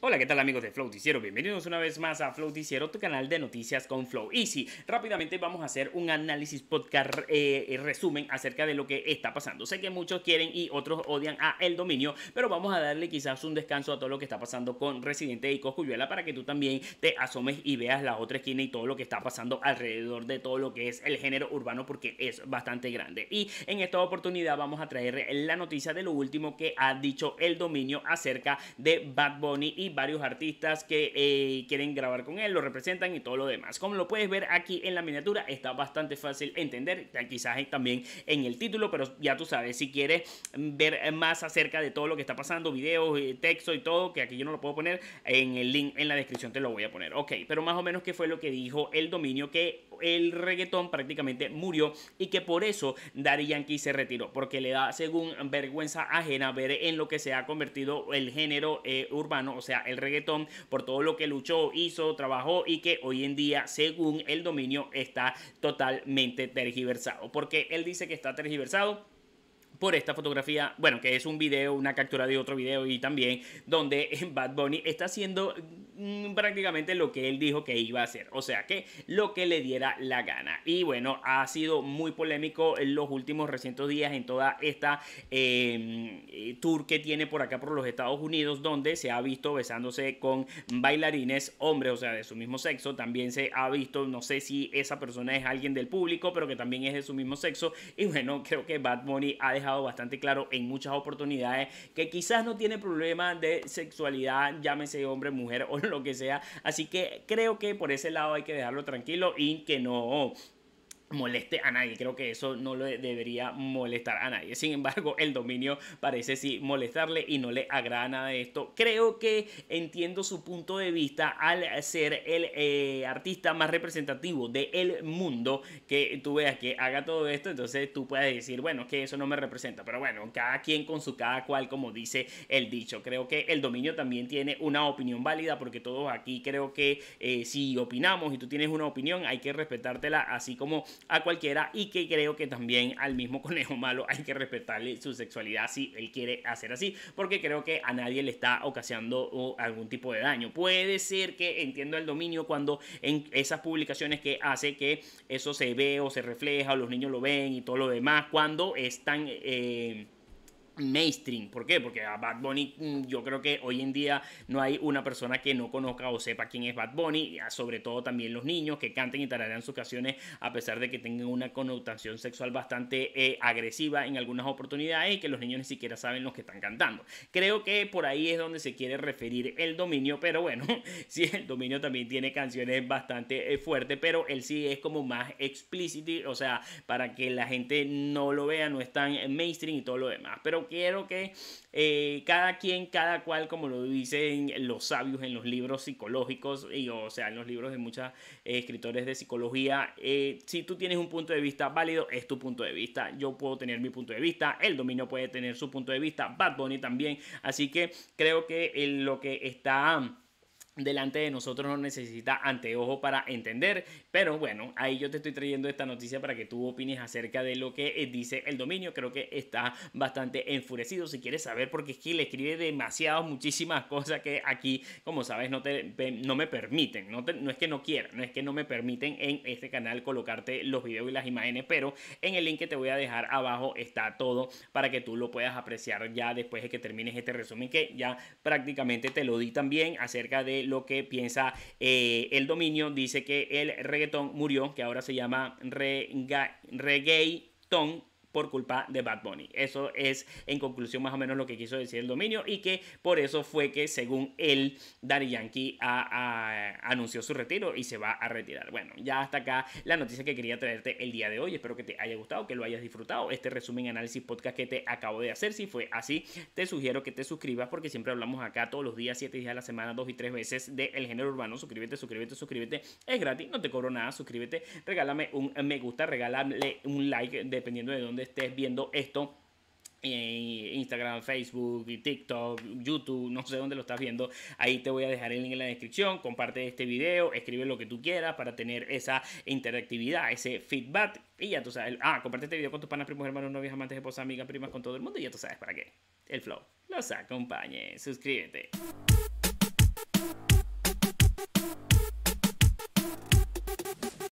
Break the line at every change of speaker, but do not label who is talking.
Hola, ¿qué tal amigos de Flowticiero? Bienvenidos una vez más a Flowticiero, tu canal de noticias con Flow. Y rápidamente vamos a hacer un análisis podcast eh, eh, resumen acerca de lo que está pasando. Sé que muchos quieren y otros odian a el dominio, pero vamos a darle quizás un descanso a todo lo que está pasando con Residente y Coscuyuela para que tú también te asomes y veas la otra esquina y todo lo que está pasando alrededor de todo lo que es el género urbano porque es bastante grande. Y en esta oportunidad vamos a traer la noticia de lo último que ha dicho el dominio acerca de Bad Bunny y varios artistas que eh, quieren grabar con él, lo representan y todo lo demás. Como lo puedes ver aquí en la miniatura, está bastante fácil entender, quizás también en el título, pero ya tú sabes, si quieres ver más acerca de todo lo que está pasando, videos, eh, texto y todo, que aquí yo no lo puedo poner, en el link en la descripción te lo voy a poner. Ok, pero más o menos qué fue lo que dijo el dominio, que el reggaetón prácticamente murió y que por eso Daddy Yankee se retiró, porque le da, según vergüenza ajena, ver en lo que se ha convertido el género eh, urbano, o sea, el reggaetón, por todo lo que luchó, hizo, trabajó y que hoy en día, según el dominio, está totalmente tergiversado. Porque él dice que está tergiversado por esta fotografía, bueno, que es un video, una captura de otro video y también donde Bad Bunny está haciendo mm, prácticamente lo que él dijo que iba a hacer, o sea que lo que le diera la gana. Y bueno, ha sido muy polémico en los últimos recientes días en toda esta em, eh, tour que tiene por acá por los Estados Unidos, donde se ha visto besándose con bailarines hombres, o sea, de su mismo sexo, también se ha visto, no sé si esa persona es alguien del público, pero que también es de su mismo sexo, y bueno, creo que Bad Bunny ha dejado bastante claro en muchas oportunidades que quizás no tiene problema de sexualidad, llámese hombre, mujer o lo que sea. Así que creo que por ese lado hay que dejarlo tranquilo y que no moleste a nadie. Creo que eso no le debería molestar a nadie. Sin embargo, el dominio parece sí molestarle y no le agrada nada de esto. Creo que entiendo su punto de vista al ser el eh, artista más representativo del el mundo que tú veas que haga todo esto. Entonces tú puedes decir, bueno, que eso no me representa. Pero bueno, cada quien con su cada cual, como dice el dicho. Creo que el dominio también tiene una opinión válida porque todos aquí creo que eh, si opinamos y tú tienes una opinión, hay que respetártela así como a cualquiera y que creo que también al mismo conejo malo hay que respetarle su sexualidad si él quiere hacer así, porque creo que a nadie le está ocasionando algún tipo de daño. Puede ser que entienda el dominio cuando en esas publicaciones que hace que eso se ve o se refleja o los niños lo ven y todo lo demás, cuando están... Eh, mainstream. ¿Por qué? Porque a Bad Bunny mm, yo creo que hoy en día no hay una persona que no conozca o sepa quién es Bad Bunny, sobre todo también los niños que canten y tararean sus canciones a pesar de que tengan una connotación sexual bastante eh, agresiva en algunas oportunidades y que los niños ni siquiera saben los que están cantando. Creo que por ahí es donde se quiere referir el dominio, pero bueno, sí, el dominio también tiene canciones bastante eh, fuertes, pero él sí es como más explícito, o sea, para que la gente no lo vea, no es tan eh, mainstream y todo lo demás. Pero quiero que eh, cada quien, cada cual, como lo dicen los sabios en los libros psicológicos, y, o sea, en los libros de muchos eh, escritores de psicología, eh, si tú tienes un punto de vista válido, es tu punto de vista. Yo puedo tener mi punto de vista, el dominio puede tener su punto de vista, Bad Bunny también. Así que creo que lo que está delante de nosotros no necesita anteojo para entender. Pero bueno, ahí yo te estoy trayendo esta noticia para que tú opines acerca de lo que eh, dice el dominio. Creo que está bastante enfurecido si quieres saber, porque es que le escribe demasiadas, muchísimas cosas que aquí, como sabes, no, no me permiten. No, no es que no quiera, no es que no me permiten en este canal colocarte los videos y las imágenes, pero en el link que te voy a dejar abajo está todo para que tú lo puedas apreciar ya después de que termines este resumen que ya prácticamente te lo di también acerca de lo que piensa eh, el dominio. Dice que el reggaetón murió, que ahora se llama reggaetón por culpa de Bad Bunny. Eso es en conclusión más o menos lo que quiso decir el dominio y que por eso fue que según él, Dari Yankee anunció su retiro y se va a retirar. Bueno, ya hasta acá la noticia que quería traerte el día de hoy. Espero que te haya gustado, que lo hayas disfrutado. Este resumen, análisis, podcast que te acabo de hacer. Si fue así, te sugiero que te suscribas porque siempre hablamos acá todos los días, 7 días a la semana, dos y tres veces del género urbano. Suscríbete, suscríbete, suscríbete. Es gratis, no te cobro nada. Suscríbete, regálame un me gusta, regálame un like dependiendo de dónde estés viendo esto. Eh, Instagram, Facebook, TikTok, YouTube, no sé dónde lo estás viendo. Ahí te voy a dejar el link en la descripción. Comparte este video, escribe lo que tú quieras para tener esa interactividad, ese feedback. Y ya tú sabes, ah, comparte este video con tus panas, primos, hermanos, novias, amantes, esposas, amigas, primas, con todo el mundo. Y ya tú sabes para qué. El flow los acompañe. Suscríbete.